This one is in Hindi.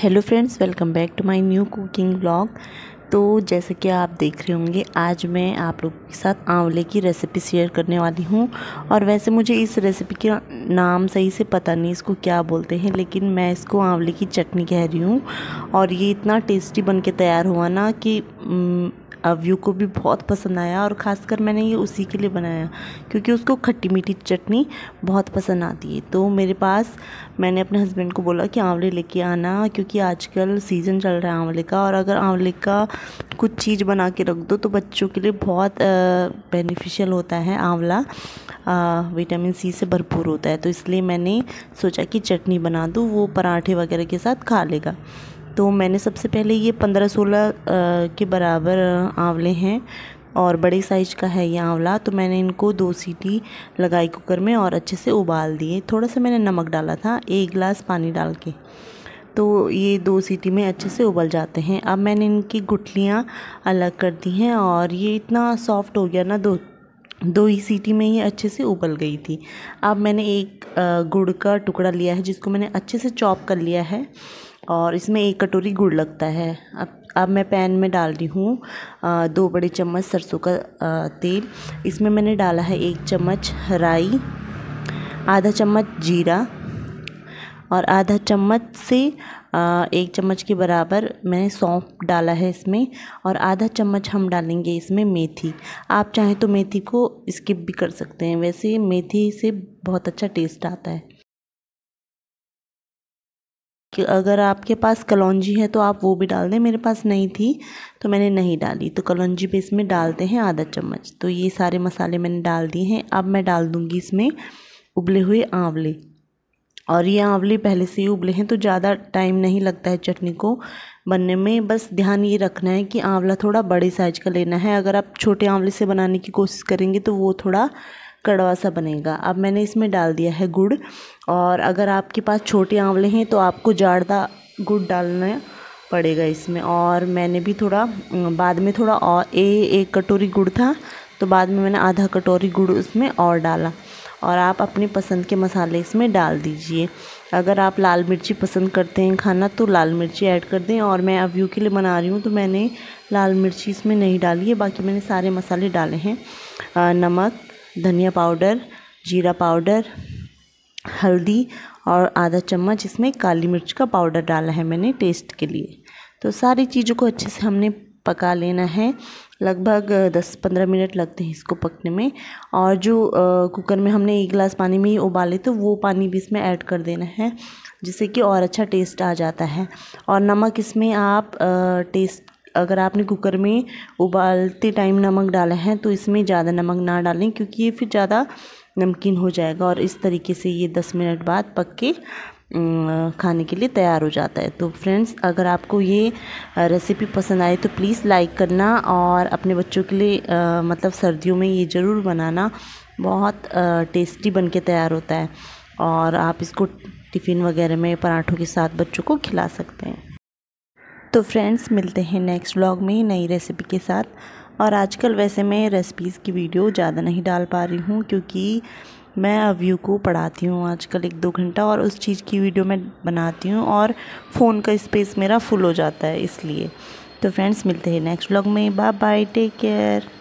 hello friends welcome back to my new cooking vlog तो जैसे कि आप देख रहे होंगे आज मैं आप लोगों के साथ आंवले की रेसिपी शेयर करने वाली हूँ और वैसे मुझे इस रेसिपी का नाम सही से पता नहीं इसको क्या बोलते हैं लेकिन मैं इसको आंवले की चटनी कह रही हूँ और ये इतना टेस्टी बन के तैयार हुआ ना कि व्यू को भी बहुत पसंद आया और ख़ासकर मैंने ये उसी के लिए बनाया क्योंकि उसको खट्टी मीठी चटनी बहुत पसंद आती है तो मेरे पास मैंने अपने हस्बैंड को बोला कि आंवले लेके आना क्योंकि आजकल सीज़न चल रहा है आंवले का और अगर आंवले का कुछ चीज़ बना के रख दो तो बच्चों के लिए बहुत बेनिफिशियल होता है आंवला विटामिन सी से भरपूर होता है तो इसलिए मैंने सोचा कि चटनी बना दूँ वो पराठे वगैरह के साथ खा लेगा तो मैंने सबसे पहले ये पंद्रह सोलह के बराबर आंवले हैं और बड़े साइज का है ये आंवला तो मैंने इनको दो सीटी लगाई कुकर में और अच्छे से उबाल दिए थोड़ा सा मैंने नमक डाला था एक गिलास पानी डाल के तो ये दो सीटी में अच्छे से उबल जाते हैं अब मैंने इनकी गुठलियाँ अलग कर दी हैं और ये इतना सॉफ्ट हो गया ना दो दो ही सीटी में ये अच्छे से उबल गई थी अब मैंने एक गुड़ का टुकड़ा लिया है जिसको मैंने अच्छे से चॉप कर लिया है और इसमें एक कटोरी गुड़ लगता है अब अब मैं पैन में डाल रही हूँ दो बड़े चम्मच सरसों का तेल इसमें मैंने डाला है एक चम्मच राई आधा चम्मच जीरा और आधा चम्मच से एक चम्मच के बराबर मैंने सौंफ डाला है इसमें और आधा चम्मच हम डालेंगे इसमें मेथी आप चाहें तो मेथी को स्किप भी कर सकते हैं वैसे मेथी से बहुत अच्छा टेस्ट आता है कि अगर आपके पास कलौजी है तो आप वो भी डाल दें मेरे पास नहीं थी तो मैंने नहीं डाली तो कलौजी भी इसमें डालते हैं आधा चम्मच तो ये सारे मसाले मैंने डाल दिए हैं अब मैं डाल दूँगी इसमें उबले हुए आंवले और ये आंवले पहले से ही उबले हैं तो ज़्यादा टाइम नहीं लगता है चटनी को बनने में बस ध्यान ये रखना है कि आंवला थोड़ा बड़े साइज का लेना है अगर आप छोटे आंवले से बनाने की कोशिश करेंगे तो वो थोड़ा कड़वा सा बनेगा अब मैंने इसमें डाल दिया है गुड़ और अगर आपके पास छोटे आंवले हैं तो आपको जाड़दा गुड़ डालना पड़ेगा इसमें और मैंने भी थोड़ा बाद में थोड़ा और ए एक कटोरी गुड़ था तो बाद में मैंने आधा कटोरी गुड़ उसमें और डाला और आप अपनी पसंद के मसाले इसमें डाल दीजिए अगर आप लाल मिर्ची पसंद करते हैं खाना तो लाल मिर्ची ऐड कर दें और मैं अव्यू के लिए बना रही हूँ तो मैंने लाल मिर्ची इसमें नहीं डाली है बाकी मैंने सारे मसाले डाले हैं नमक धनिया पाउडर जीरा पाउडर हल्दी और आधा चम्मच इसमें काली मिर्च का पाउडर डाला है मैंने टेस्ट के लिए तो सारी चीज़ों को अच्छे से हमने पका लेना है लगभग दस पंद्रह मिनट लगते हैं इसको पकने में और जो कुकर में हमने एक गिलास पानी में ही उबाले तो वो पानी भी इसमें ऐड कर देना है जिससे कि और अच्छा टेस्ट आ जाता है और नमक इसमें आप आ, टेस्ट अगर आपने कुकर में उबालते टाइम नमक डाला है तो इसमें ज़्यादा नमक ना डालें क्योंकि ये फिर ज़्यादा नमकीन हो जाएगा और इस तरीके से ये दस मिनट बाद पक के खाने के लिए तैयार हो जाता है तो फ्रेंड्स अगर आपको ये रेसिपी पसंद आए तो प्लीज़ लाइक करना और अपने बच्चों के लिए आ, मतलब सर्दियों में ये ज़रूर बनाना बहुत आ, टेस्टी बन के तैयार होता है और आप इसको टिफ़िन वगैरह में पराठों के साथ बच्चों को खिला सकते हैं तो फ्रेंड्स मिलते हैं नेक्स्ट व्लॉग में नई रेसिपी के साथ और आजकल वैसे मैं रेसिपीज़ की वीडियो ज़्यादा नहीं डाल पा रही हूँ क्योंकि मैं अव्यू को पढ़ाती हूँ आजकल एक दो घंटा और उस चीज़ की वीडियो मैं बनाती हूँ और फ़ोन का स्पेस मेरा फुल हो जाता है इसलिए तो फ्रेंड्स मिलते हैं नेक्स्ट व्लॉग में बाय बाय टेक केयर